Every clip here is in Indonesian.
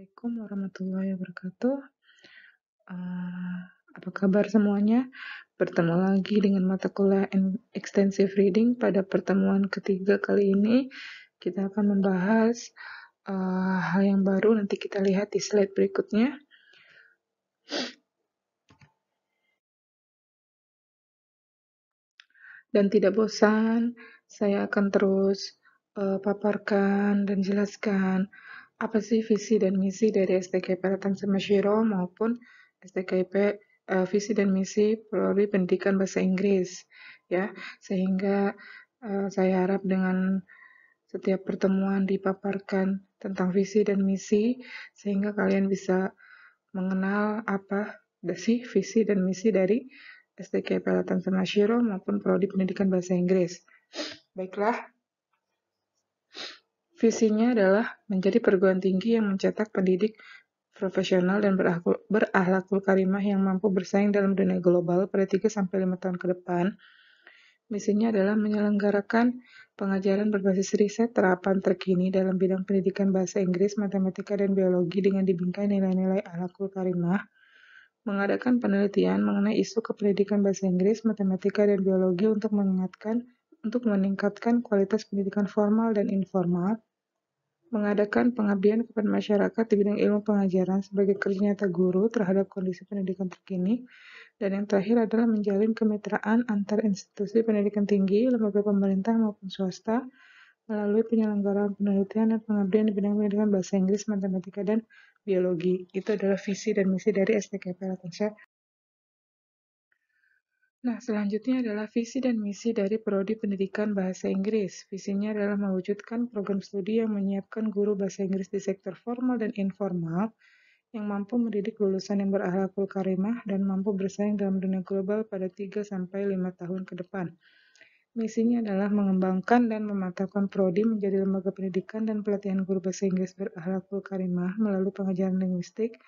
Assalamualaikum warahmatullahi wabarakatuh. Uh, apa kabar semuanya? Bertemu lagi dengan mata kuliah extensive reading pada pertemuan ketiga kali ini. Kita akan membahas uh, hal yang baru. Nanti kita lihat di slide berikutnya. Dan tidak bosan, saya akan terus eh, paparkan dan jelaskan apa sih visi dan misi dari STKIP Ratan Semashiro maupun STKIP uh, eh, visi dan misi Prodi Pendidikan Bahasa Inggris ya sehingga uh, saya harap dengan setiap pertemuan dipaparkan tentang visi dan misi sehingga kalian bisa mengenal apa sih visi dan misi dari STKIP Ratan Semashiro maupun Prodi Pendidikan Bahasa Inggris. Baiklah, Visinya adalah menjadi perguruan tinggi yang mencetak pendidik profesional dan berakhlakul karimah yang mampu bersaing dalam dunia global pada 3-5 tahun ke depan. Misinya adalah menyelenggarakan pengajaran berbasis riset terapan terkini dalam bidang pendidikan bahasa Inggris, matematika, dan biologi dengan dibingkai nilai-nilai akhlakul karimah, mengadakan penelitian mengenai isu kependidikan bahasa Inggris, matematika, dan biologi untuk mengingatkan untuk meningkatkan kualitas pendidikan formal dan informal, mengadakan pengabdian kepada masyarakat di bidang ilmu pengajaran sebagai kerja nyata guru terhadap kondisi pendidikan terkini. Dan yang terakhir adalah menjalin kemitraan antar institusi pendidikan tinggi, lembaga pemerintah maupun swasta melalui penyelenggaraan penelitian dan pengabdian di bidang pendidikan bahasa Inggris, matematika, dan biologi. Itu adalah visi dan misi dari STKP Latensia. Nah, selanjutnya adalah visi dan misi dari Prodi Pendidikan Bahasa Inggris. Visinya adalah mewujudkan program studi yang menyiapkan guru bahasa Inggris di sektor formal dan informal yang mampu mendidik lulusan yang berakhlakul karimah dan mampu bersaing dalam dunia global pada 3 sampai 5 tahun ke depan. Misinya adalah mengembangkan dan mematapkan prodi menjadi lembaga pendidikan dan pelatihan guru bahasa Inggris berakhlakul karimah melalui pengajaran linguistik,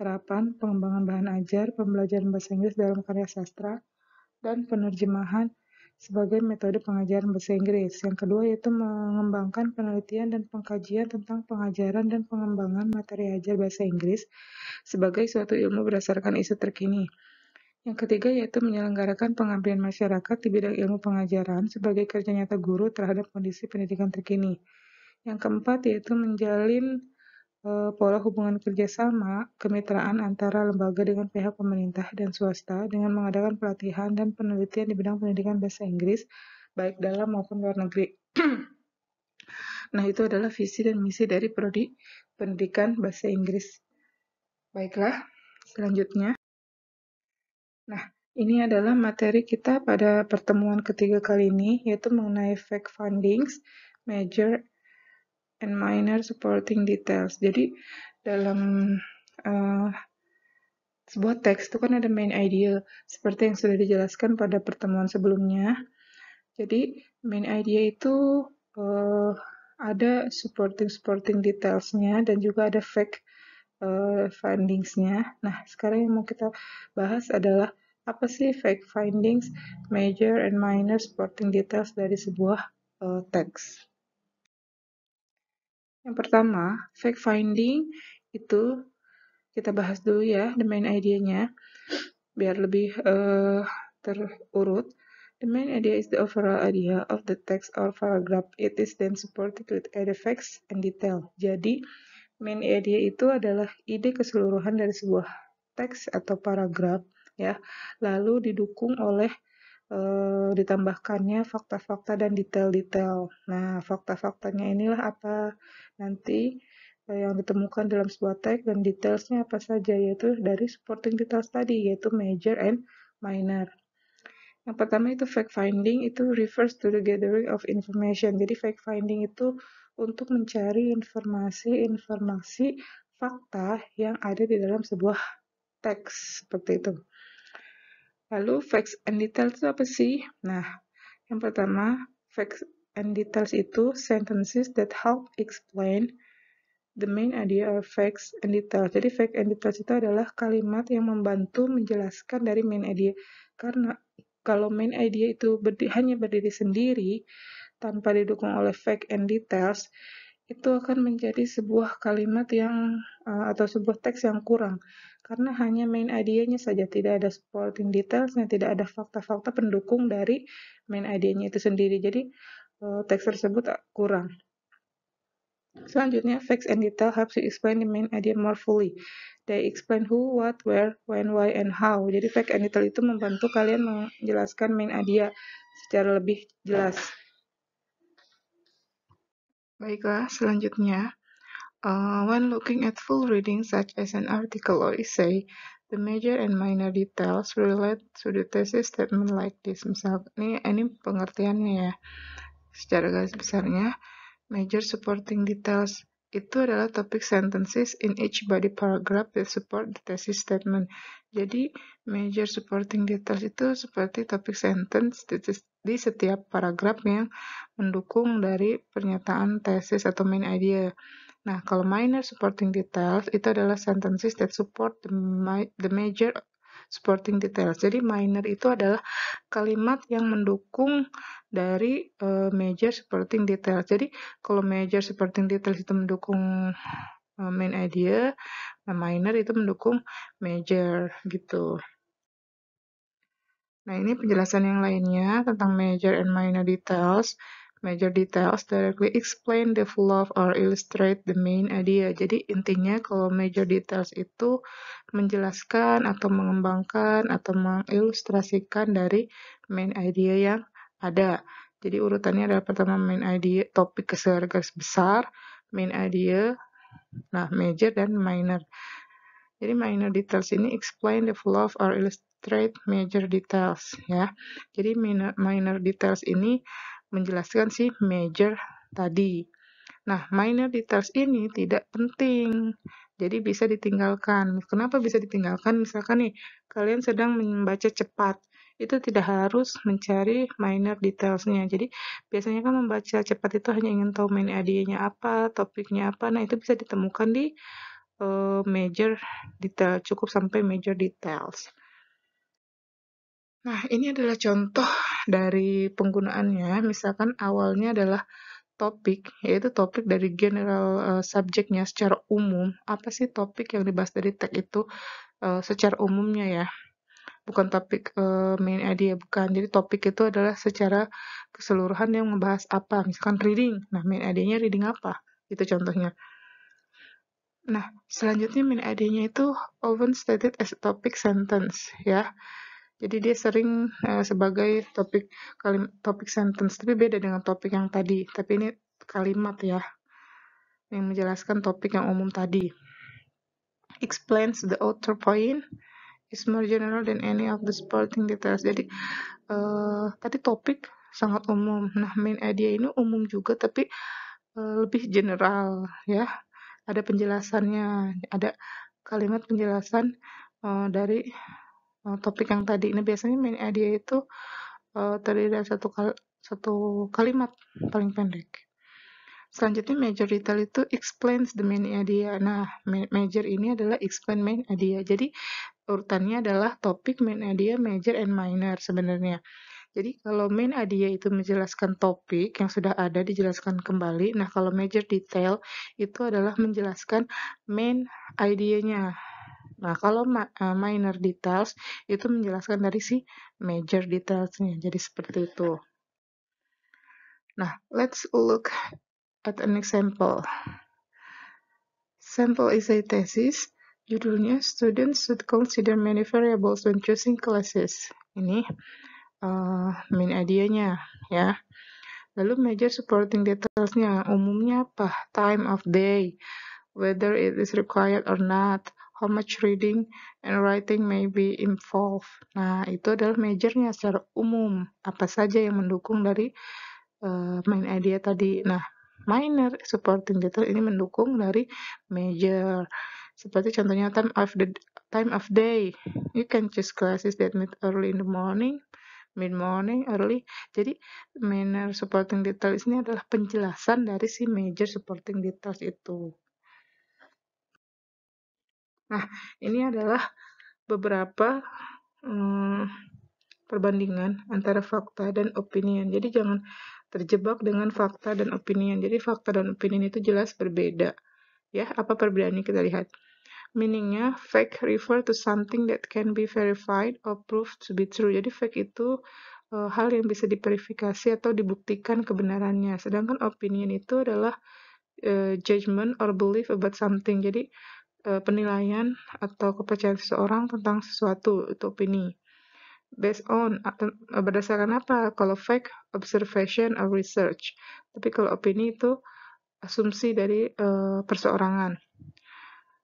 terapan, pengembangan bahan ajar, pembelajaran bahasa Inggris dalam karya sastra, dan penerjemahan sebagai metode pengajaran bahasa Inggris. Yang kedua yaitu mengembangkan penelitian dan pengkajian tentang pengajaran dan pengembangan materi ajar bahasa Inggris sebagai suatu ilmu berdasarkan isu terkini. Yang ketiga yaitu menyelenggarakan pengabdian masyarakat di bidang ilmu pengajaran sebagai kerja nyata guru terhadap kondisi pendidikan terkini. Yang keempat yaitu menjalin Eh, pola hubungan kerjasama kemitraan antara lembaga dengan pihak pemerintah dan swasta dengan mengadakan pelatihan dan penelitian di bidang pendidikan bahasa Inggris baik dalam maupun luar negeri. nah, itu adalah visi dan misi dari prodi pendidikan bahasa Inggris. Baiklah, selanjutnya. Nah, ini adalah materi kita pada pertemuan ketiga kali ini yaitu mengenai fact findings, major and minor supporting details. Jadi dalam uh, sebuah teks itu kan ada main idea ya, seperti yang sudah dijelaskan pada pertemuan sebelumnya. Jadi main idea itu uh, ada supporting supporting detailsnya dan juga ada fact uh, eh, findingsnya. Nah sekarang yang mau kita bahas adalah apa sih fact findings, major and minor supporting details dari sebuah uh, teks. Yang pertama, fact finding itu kita bahas dulu ya the main idea-nya biar lebih uh, terurut. The main idea is the overall idea of the text or paragraph. It is then supported with other facts and detail. Jadi, main idea itu adalah ide keseluruhan dari sebuah teks atau paragraf ya. Lalu didukung oleh Eh, ditambahkannya fakta-fakta dan detail-detail. Nah, fakta-faktanya inilah apa nanti eh, yang ditemukan dalam sebuah teks dan detailsnya apa saja yaitu dari supporting details tadi yaitu major and minor. Yang pertama itu fact finding itu refers to the gathering of information. Jadi fact finding itu untuk mencari informasi-informasi fakta yang ada di dalam sebuah teks seperti itu. Lalu facts and details itu apa sih? Nah, yang pertama, facts and details itu sentences that help explain the main idea of facts and details. Jadi facts and details itu adalah kalimat yang membantu menjelaskan dari main idea. Karena kalau main idea itu berdiri, hanya berdiri sendiri tanpa didukung oleh facts and details, itu akan menjadi sebuah kalimat yang eh, atau sebuah teks yang kurang karena hanya main idenya saja tidak ada supporting detailsnya tidak ada fakta-fakta pendukung dari main idenya itu sendiri jadi eh, teks tersebut eh, kurang Selanjutnya, facts and detail harus to explain the main idea more fully. They explain who, what, where, when, why, and how. Jadi, facts and detail itu membantu kalian menjelaskan main idea secara lebih jelas. Baiklah, selanjutnya Uh, when looking at full reading, such as an article or essay, the major and minor details relate to the thesis statement like this. Misal, ini, ini pengertiannya ya. Secara garis besarnya, major supporting details itu adalah topic sentences in each body paragraph that support the thesis statement. Jadi, major supporting details itu seperti topic sentence di setiap paragraf yang mendukung dari pernyataan tesis atau main idea. Nah, kalau minor supporting details itu adalah sentences that support the, the major supporting details. Jadi minor itu adalah kalimat yang mendukung dari uh, major supporting details. Jadi kalau major supporting details itu mendukung uh, main idea, nah minor itu mendukung major gitu. Nah, ini penjelasan yang lainnya tentang major and minor details major details directly explain, the flow or illustrate the main idea. Jadi intinya kalau major details itu menjelaskan atau mengembangkan atau mengilustrasikan dari main idea yang ada. Jadi urutannya adalah pertama main idea, topik keseluruhan besar, main idea, nah major dan minor. Jadi minor details ini explain, the flow or illustrate major details ya. Jadi minor, minor details ini menjelaskan si major tadi. Nah, minor details ini tidak penting. Jadi bisa ditinggalkan. Kenapa bisa ditinggalkan? Misalkan nih, kalian sedang membaca cepat. Itu tidak harus mencari minor detailsnya. Jadi biasanya kan membaca cepat itu hanya ingin tahu main idea-nya apa, topiknya apa. Nah, itu bisa ditemukan di uh, major detail. Cukup sampai major details. Nah, ini adalah contoh dari penggunaannya misalkan awalnya adalah topik yaitu topik dari general uh, eh, subjeknya secara umum apa sih topik yang dibahas dari tag itu uh, secara umumnya ya bukan topik uh, main idea ya, bukan jadi topik itu adalah secara keseluruhan yang membahas apa misalkan reading nah main idea reading apa itu contohnya Nah, selanjutnya main idea itu often stated as a topic sentence ya. Jadi dia sering uh, sebagai topik kalim, topik sentence, tapi beda dengan topik yang tadi. Tapi ini kalimat ya yang menjelaskan topik yang umum tadi. Explains the outer point is more general than any of the supporting details. Jadi uh, tadi topik sangat umum. Nah, main idea ini umum juga tapi uh, lebih general ya. Ada penjelasannya, ada kalimat penjelasan uh, dari Eh, topik yang tadi. ini nah, biasanya main idea itu uh, terdiri dari satu, kal satu kalimat paling pendek. Selanjutnya major detail itu explains the main idea. Nah, major ini adalah explain main idea. Jadi urutannya adalah topik main idea, major and minor sebenarnya. Jadi kalau main idea itu menjelaskan topik yang sudah ada dijelaskan kembali. Nah, kalau major detail itu adalah menjelaskan main idenya. Nah, kalau ma eh, minor details itu menjelaskan dari si major detailsnya. Jadi seperti itu. Nah, let's look at an example. Sample essay thesis judulnya Students should consider many variables when choosing classes. Ini uh, main idenya ya. Lalu major supporting detailsnya umumnya apa? Time of day, whether it is required or not, how much reading and writing may be involved. Nah, itu adalah majornya secara umum, apa saja yang mendukung dari uh, main idea tadi. Nah, minor supporting detail gitu, ini mendukung dari major. Seperti contohnya time of the time of day. You can choose classes that meet early in the morning, mid morning, early. Jadi minor supporting detail ini adalah penjelasan dari si major supporting details itu. Nah, ini adalah beberapa hmm, perbandingan antara fakta dan opinion. Jadi jangan terjebak dengan fakta dan opinion. Jadi fakta dan opini itu jelas berbeda. Ya, apa perbedaannya kita lihat. Meaningnya, fact refer to something that can be verified or proved to be true. Jadi fact itu e, hal yang bisa diverifikasi atau dibuktikan kebenarannya. Sedangkan opinion itu adalah e, judgment or belief about something. Jadi Eh, penilaian atau kepercayaan seseorang tentang sesuatu itu opini based on eh, berdasarkan apa kalau fact observation or research tapi kalau opini itu asumsi dari uh, perseorangan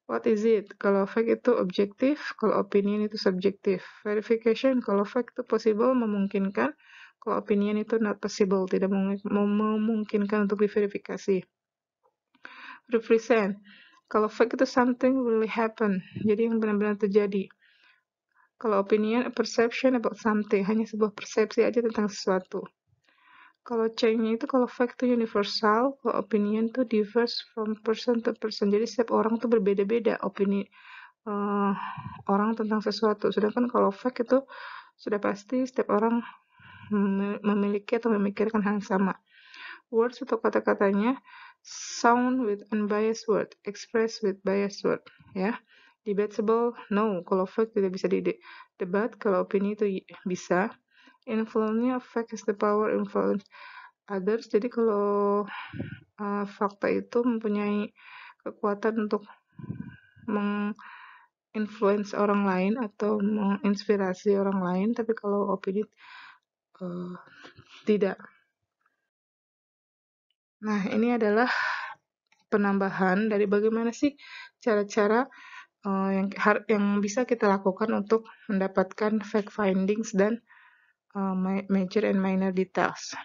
what is it kalau fact itu objektif kalau opinion itu subjektif verification kalau fact itu possible memungkinkan kalau opinion itu not possible tidak memungkinkan untuk diverifikasi represent kalau fact itu something really happen, jadi yang benar-benar terjadi. Kalau opinion, a perception about something, hanya sebuah persepsi aja tentang sesuatu. Kalau change itu, kalau fact itu universal, kalau opinion itu diverse from person to person. Jadi setiap orang tuh berbeda-beda opini uh, orang tentang sesuatu. Sedangkan kalau fact itu sudah pasti setiap orang memiliki atau memikirkan hal yang sama. Words atau kata-katanya sound with unbiased word, express with biased word, ya. Debatable, no. Kalau fact tidak bisa didebat, kalau opini itu bisa. Influence-nya fact is the power influence others. Jadi kalau uh, fakta itu mempunyai kekuatan untuk menginfluence orang lain atau menginspirasi orang lain, tapi kalau opini uh, tidak. Nah, ini adalah penambahan dari bagaimana sih cara-cara uh, yang yang bisa kita lakukan untuk mendapatkan fact findings dan uh, major and minor details.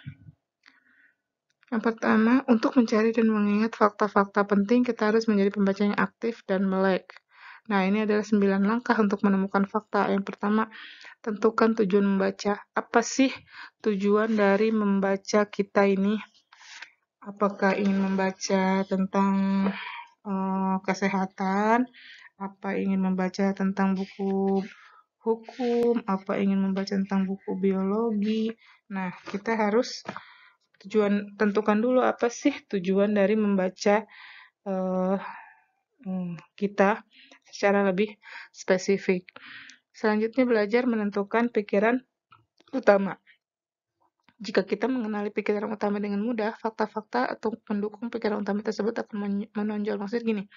Yang pertama, untuk mencari dan mengingat fakta-fakta penting, kita harus menjadi pembaca yang aktif dan melek. Nah, ini adalah 9 langkah untuk menemukan fakta. Yang pertama, tentukan tujuan membaca. Apa sih tujuan dari membaca kita ini? apakah ingin membaca tentang uh, kesehatan, apa ingin membaca tentang buku hukum, apa ingin membaca tentang buku biologi. Nah, kita harus tujuan tentukan dulu apa sih tujuan dari membaca uh, kita secara lebih spesifik. Selanjutnya belajar menentukan pikiran utama. Jika kita mengenali pikiran utama dengan mudah, fakta-fakta atau pendukung pikiran utama tersebut akan menonjol. Maksud gini,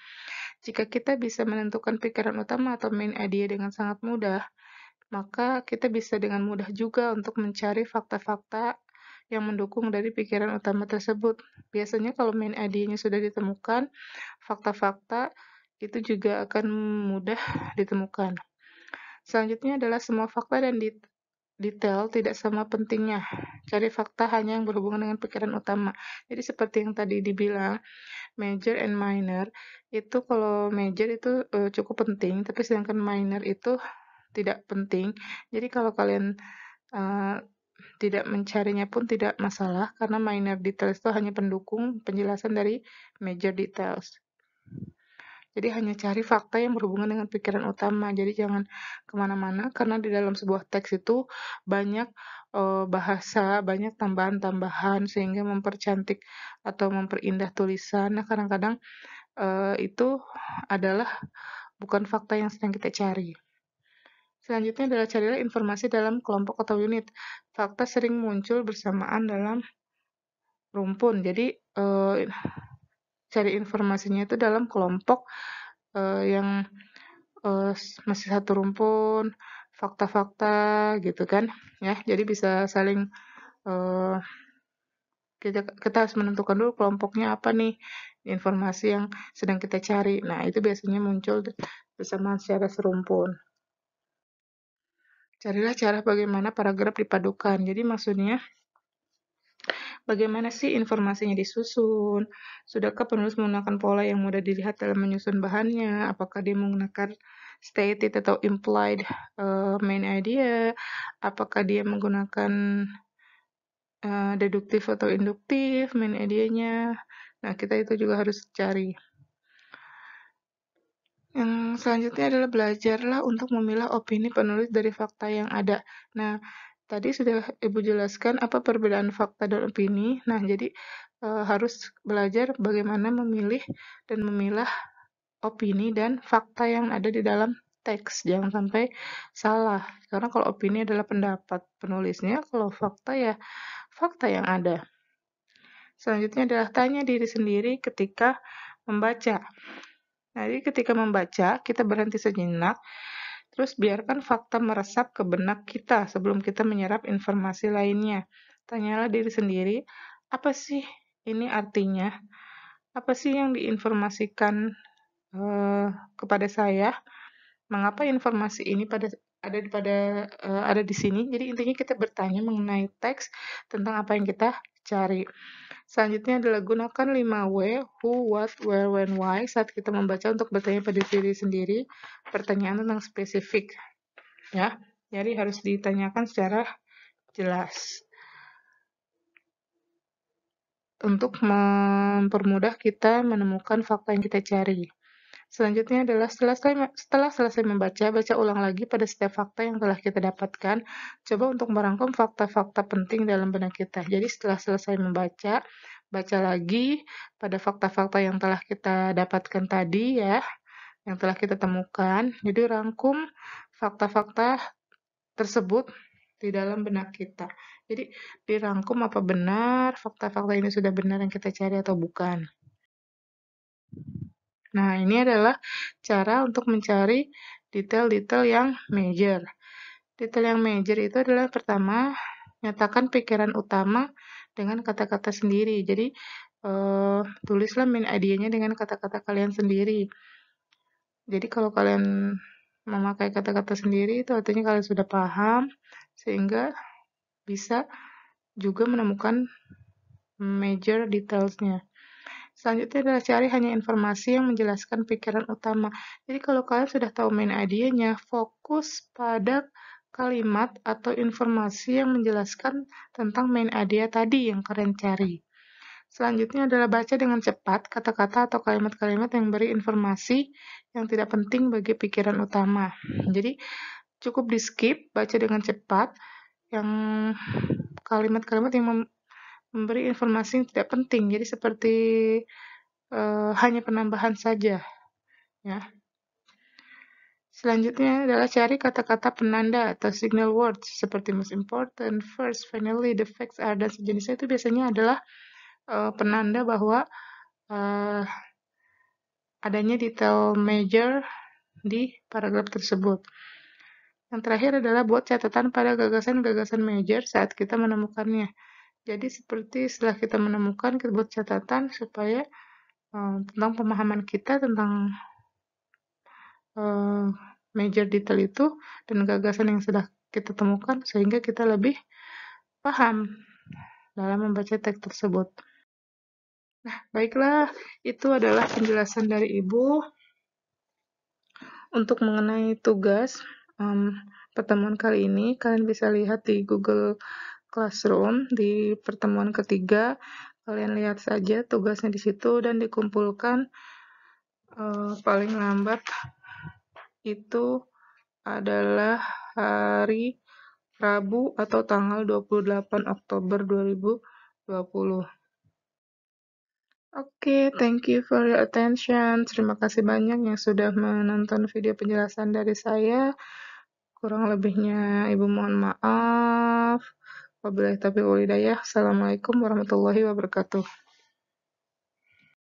jika kita bisa menentukan pikiran utama atau main idea dengan sangat mudah, maka kita bisa dengan mudah juga untuk mencari fakta-fakta yang mendukung dari pikiran utama tersebut. Biasanya kalau main ide-nya sudah ditemukan, fakta-fakta itu juga akan mudah ditemukan. Selanjutnya adalah semua fakta dan detail tidak sama pentingnya. Cari fakta hanya yang berhubungan dengan pikiran utama. Jadi seperti yang tadi dibilang, major and minor itu kalau major itu uh, cukup penting, tapi sedangkan minor itu tidak penting. Jadi kalau kalian uh, tidak mencarinya pun tidak masalah karena minor details itu hanya pendukung penjelasan dari major details. Jadi hanya cari fakta yang berhubungan dengan pikiran utama. Jadi jangan kemana-mana karena di dalam sebuah teks itu banyak e, bahasa, banyak tambahan-tambahan sehingga mempercantik atau memperindah tulisan. Nah kadang-kadang e, itu adalah bukan fakta yang sedang kita cari. Selanjutnya adalah carilah informasi dalam kelompok atau unit. Fakta sering muncul bersamaan dalam rumpun. Jadi eh, cari informasinya itu dalam kelompok uh, yang uh, masih satu rumpun, fakta-fakta gitu kan, ya. Jadi bisa saling uh, kita kita harus menentukan dulu kelompoknya apa nih informasi yang sedang kita cari. Nah, itu biasanya muncul bersama secara serumpun. Carilah cara bagaimana paragraf dipadukan. Jadi maksudnya Bagaimana sih informasinya disusun? Sudahkah penulis menggunakan pola yang mudah dilihat dalam menyusun bahannya? Apakah dia menggunakan stated atau implied uh, main idea? Apakah dia menggunakan uh, deduktif atau induktif main idenya? Nah, kita itu juga harus cari. Yang selanjutnya adalah belajarlah untuk memilah opini penulis dari fakta yang ada. Nah, Tadi sudah Ibu jelaskan apa perbedaan fakta dan opini. Nah, jadi e, harus belajar bagaimana memilih dan memilah opini dan fakta yang ada di dalam teks. Jangan sampai salah. Karena kalau opini adalah pendapat penulisnya, kalau fakta ya fakta yang ada. Selanjutnya adalah tanya diri sendiri ketika membaca. Nah, jadi ketika membaca, kita berhenti sejenak Terus biarkan fakta meresap ke benak kita sebelum kita menyerap informasi lainnya. Tanyalah diri sendiri, apa sih ini artinya? Apa sih yang diinformasikan eh, kepada saya? Mengapa informasi ini pada ada di pada uh, ada di sini. Jadi intinya kita bertanya mengenai teks tentang apa yang kita cari. Selanjutnya adalah gunakan 5W, who, what, where, when, why saat kita membaca untuk bertanya pada diri sendiri pertanyaan tentang spesifik. Ya, jadi harus ditanyakan secara jelas. Untuk mempermudah kita menemukan fakta yang kita cari. Selanjutnya adalah setelah selesai, setelah selesai membaca, baca ulang lagi pada setiap fakta yang telah kita dapatkan. Coba untuk merangkum fakta-fakta penting dalam benak kita. Jadi setelah selesai membaca, baca lagi pada fakta-fakta yang telah kita dapatkan tadi ya, yang telah kita temukan. Jadi rangkum fakta-fakta tersebut di dalam benak kita. Jadi dirangkum apa benar, fakta-fakta ini sudah benar yang kita cari atau bukan. Nah, ini adalah cara untuk mencari detail-detail yang major. Detail yang major itu adalah pertama, nyatakan pikiran utama dengan kata-kata sendiri. Jadi, eh, tulislah main idenya dengan kata-kata kalian sendiri. Jadi, kalau kalian memakai kata-kata sendiri, itu artinya kalian sudah paham, sehingga bisa juga menemukan major detailsnya. Selanjutnya adalah cari hanya informasi yang menjelaskan pikiran utama. Jadi kalau kalian sudah tahu main idea-nya, fokus pada kalimat atau informasi yang menjelaskan tentang main idea tadi yang kalian cari. Selanjutnya adalah baca dengan cepat kata-kata atau kalimat-kalimat yang beri informasi yang tidak penting bagi pikiran utama. Jadi cukup di skip, baca dengan cepat yang kalimat-kalimat yang memberi informasi yang tidak penting. Jadi seperti uh, hanya penambahan saja. Ya. Selanjutnya adalah cari kata-kata penanda atau signal words seperti most important, first, finally, the facts are dan sejenisnya itu biasanya adalah uh, penanda bahwa uh, adanya detail major di paragraf tersebut. Yang terakhir adalah buat catatan pada gagasan-gagasan major saat kita menemukannya. Jadi seperti setelah kita menemukan kita buat catatan supaya uh, tentang pemahaman kita tentang uh, major detail itu dan gagasan yang sudah kita temukan sehingga kita lebih paham dalam membaca teks tersebut. Nah, baiklah, itu adalah penjelasan dari Ibu untuk mengenai tugas um, pertemuan kali ini. Kalian bisa lihat di Google Classroom di pertemuan ketiga. Kalian lihat saja tugasnya di situ dan dikumpulkan uh, paling lambat itu adalah hari Rabu atau tanggal 28 Oktober 2020. Oke, okay, thank you for your attention. Terima kasih banyak yang sudah menonton video penjelasan dari saya. Kurang lebihnya, Ibu mohon maaf. Wabillahi taufiq walhidayah. Assalamualaikum warahmatullahi wabarakatuh.